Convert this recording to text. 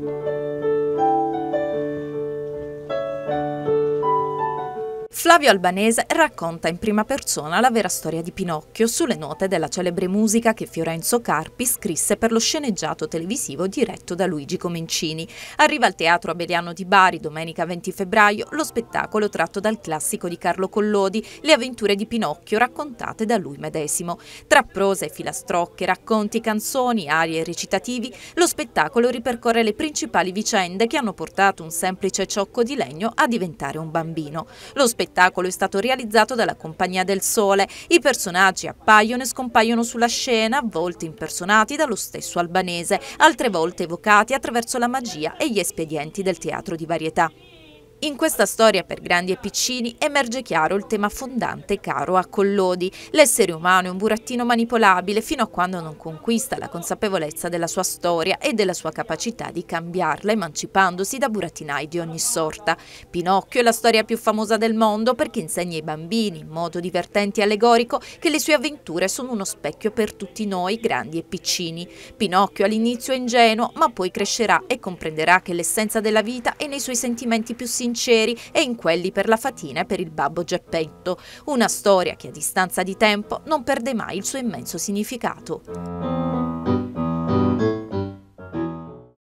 Música Flavio Albanese racconta in prima persona la vera storia di Pinocchio sulle note della celebre musica che Fiorenzo Carpi scrisse per lo sceneggiato televisivo diretto da Luigi Comencini. Arriva al Teatro Abeliano di Bari domenica 20 febbraio lo spettacolo tratto dal classico di Carlo Collodi, Le avventure di Pinocchio raccontate da lui medesimo. Tra prose, filastrocche, racconti, canzoni, arie e recitativi, lo spettacolo ripercorre le principali vicende che hanno portato un semplice ciocco di legno a diventare un bambino. Lo spettacolo spettacolo è stato realizzato dalla Compagnia del Sole. I personaggi appaiono e scompaiono sulla scena, a volte impersonati dallo stesso albanese, altre volte evocati attraverso la magia e gli espedienti del teatro di varietà. In questa storia per grandi e piccini emerge chiaro il tema fondante caro a Collodi. L'essere umano è un burattino manipolabile fino a quando non conquista la consapevolezza della sua storia e della sua capacità di cambiarla emancipandosi da burattinai di ogni sorta. Pinocchio è la storia più famosa del mondo perché insegna ai bambini, in modo divertente e allegorico, che le sue avventure sono uno specchio per tutti noi, grandi e piccini. Pinocchio all'inizio è ingenuo, ma poi crescerà e comprenderà che l'essenza della vita è nei suoi sentimenti più sinceri sinceri e in quelli per la fatina e per il babbo Geppetto, una storia che a distanza di tempo non perde mai il suo immenso significato.